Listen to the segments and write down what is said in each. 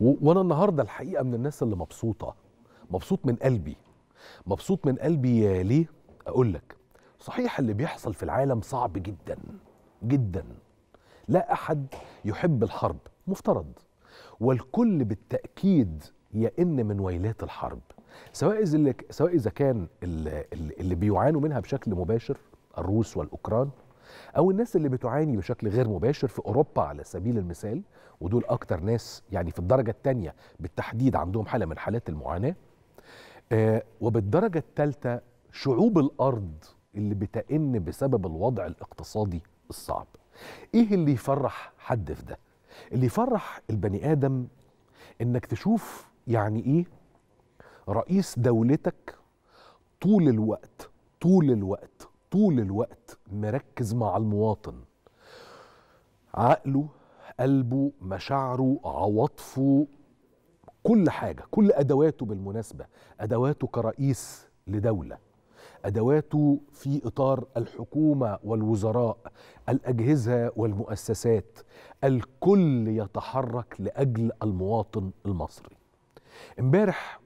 وانا النهارده الحقيقه من الناس اللي مبسوطه مبسوط من قلبي مبسوط من قلبي ليه اقول لك صحيح اللي بيحصل في العالم صعب جدا جدا لا احد يحب الحرب مفترض والكل بالتاكيد يئن من ويلات الحرب سواء اذا سواء اذا كان اللي بيعانوا منها بشكل مباشر الروس والاوكران او الناس اللي بتعاني بشكل غير مباشر في اوروبا على سبيل المثال ودول اكتر ناس يعني في الدرجه الثانيه بالتحديد عندهم حاله من حالات المعاناه آه وبالدرجه الثالثه شعوب الارض اللي بتئن بسبب الوضع الاقتصادي الصعب ايه اللي يفرح حد في ده اللي يفرح البني ادم انك تشوف يعني ايه رئيس دولتك طول الوقت طول الوقت طول الوقت مركز مع المواطن عقله قلبه مشاعره عواطفه كل حاجة كل أدواته بالمناسبة أدواته كرئيس لدولة أدواته في إطار الحكومة والوزراء الأجهزة والمؤسسات الكل يتحرك لأجل المواطن المصري امبارح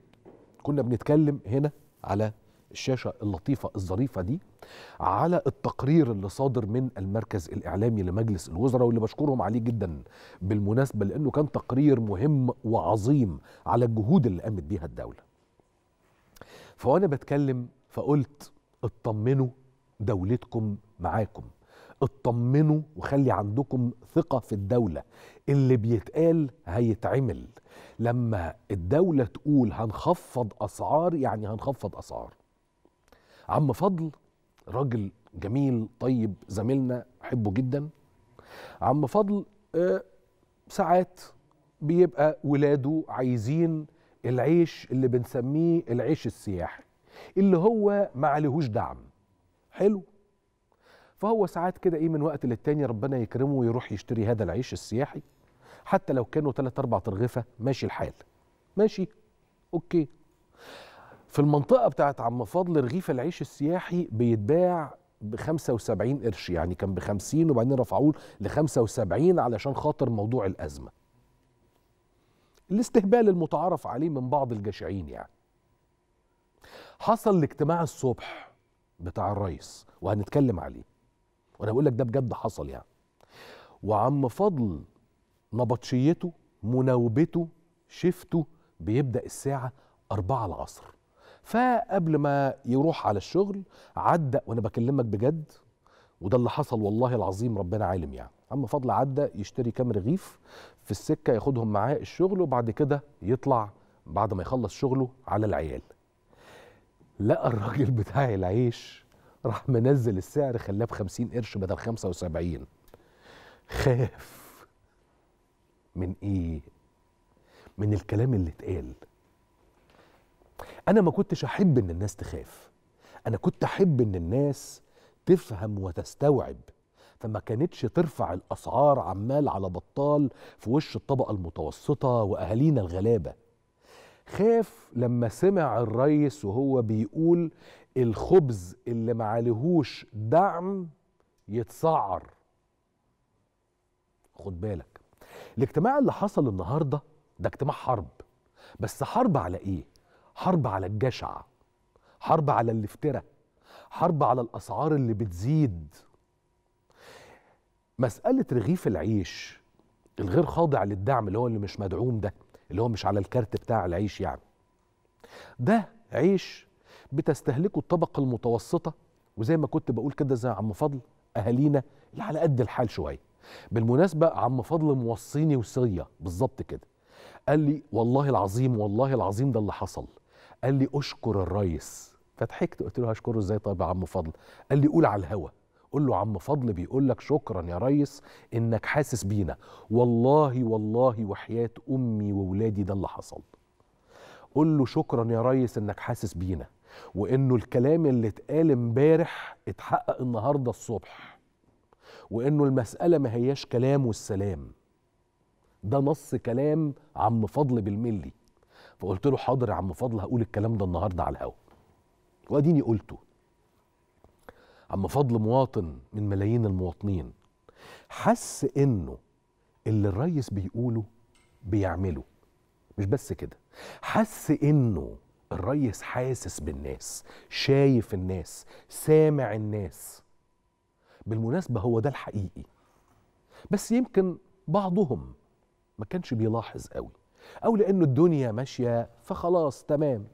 كنا بنتكلم هنا على الشاشه اللطيفه الظريفه دي على التقرير اللي صادر من المركز الاعلامي لمجلس الوزراء واللي بشكرهم عليه جدا بالمناسبه لانه كان تقرير مهم وعظيم على الجهود اللي قامت بيها الدوله. فانا بتكلم فقلت اطمنوا دولتكم معاكم اطمنوا وخلي عندكم ثقة في الدولة اللي بيتقال هيتعمل لما الدولة تقول هنخفض أسعار يعني هنخفض أسعار عم فضل راجل جميل طيب زميلنا حبه جدا عم فضل آه ساعات بيبقى ولاده عايزين العيش اللي بنسميه العيش السياحي اللي هو ما عليهوش دعم حلو فهو ساعات كده ايه من وقت للتاني ربنا يكرمه ويروح يشتري هذا العيش السياحي حتى لو كانوا 3 4 ترغفه ماشي الحال ماشي اوكي في المنطقة بتاعت عم فضل رغيف العيش السياحي بيتباع ب 75 قرش يعني كان ب 50 وبعدين رفعوه ل 75 علشان خاطر موضوع الأزمة. الاستهبال المتعارف عليه من بعض الجشعين يعني. حصل الاجتماع الصبح بتاع الرئيس وهنتكلم عليه. وأنا بقول لك ده بجد حصل يعني. وعم فضل نبطشيته مناوبته شفته بيبدأ الساعة 4 العصر. فقبل ما يروح على الشغل عدى وانا بكلمك بجد وده اللي حصل والله العظيم ربنا عالم يعني عم فضل عدى يشتري كام رغيف في السكه ياخدهم معاه الشغل وبعد كده يطلع بعد ما يخلص شغله على العيال لقى الراجل بتاع العيش راح منزل السعر خلاه ب 50 قرش بدل 75 خاف من ايه من الكلام اللي اتقال انا ما كنتش احب ان الناس تخاف انا كنت احب ان الناس تفهم وتستوعب فما كانتش ترفع الاسعار عمال على بطال في وش الطبقه المتوسطه واهالينا الغلابه خاف لما سمع الريس وهو بيقول الخبز اللي معالهوش دعم يتسعر خد بالك الاجتماع اللي حصل النهارده ده اجتماع حرب بس حرب على ايه حرب على الجشع حرب على الافتراء حرب على الاسعار اللي بتزيد مساله رغيف العيش الغير خاضع للدعم اللي هو اللي مش مدعوم ده اللي هو مش على الكارت بتاع العيش يعني ده عيش بتستهلكه الطبقه المتوسطه وزي ما كنت بقول كده زي عم فضل اهالينا اللي على قد الحال شويه بالمناسبه عم فضل موصيني وصيه بالظبط كده قال لي والله العظيم والله العظيم ده اللي حصل قال لي اشكر الريس فضحكت قلت له هشكره ازاي طيب يا عم فضل قال لي قول على الهوا قول له عم فضل بيقول لك شكرا يا ريس انك حاسس بينا والله والله وحياه امي وولادي ده اللي حصل قول له شكرا يا ريس انك حاسس بينا وانه الكلام اللي اتقال امبارح اتحقق النهارده الصبح وانه المساله ما هياش كلام والسلام ده نص كلام عم فضل بالملي فقلت له حاضر يا عم فضل هقول الكلام ده النهارده على الهواء واديني قلته عم فضل مواطن من ملايين المواطنين حس انه اللي الريس بيقوله بيعمله مش بس كده حس انه الريس حاسس بالناس شايف الناس سامع الناس بالمناسبة هو ده الحقيقي بس يمكن بعضهم ما كانش بيلاحظ قوي أو لأنه الدنيا ماشية فخلاص تمام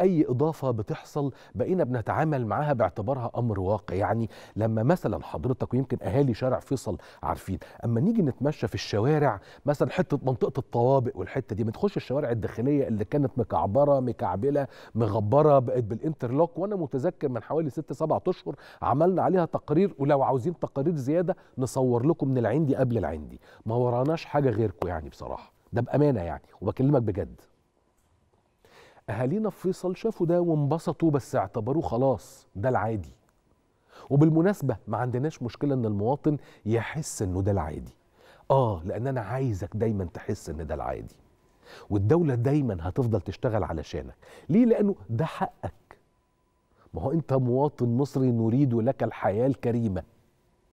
أي إضافة بتحصل بقينا بنتعامل معاها باعتبارها أمر واقع يعني لما مثلا حضرتك ويمكن أهالي شارع فيصل عارفين أما نيجي نتمشى في الشوارع مثلا حتة منطقة الطوابق والحتة دي بتخش الشوارع الداخلية اللي كانت مكعبرة مكعبلة مغبرة بقت بالإنترلوك وأنا متذكر من حوالي ست سبعة أشهر عملنا عليها تقرير ولو عاوزين تقارير زيادة نصور لكم من العندي قبل العندي ما وراناش حاجة غيركم يعني بصراحة ده بامانه يعني وبكلمك بجد اهالينا في فيصل شافوا ده وانبسطوا بس اعتبروه خلاص ده العادي وبالمناسبه ما عندناش مشكله ان المواطن يحس انه ده العادي اه لان انا عايزك دايما تحس ان ده العادي والدوله دايما هتفضل تشتغل علشانك ليه لانه ده حقك ما هو انت مواطن مصري نريد لك الحياه الكريمه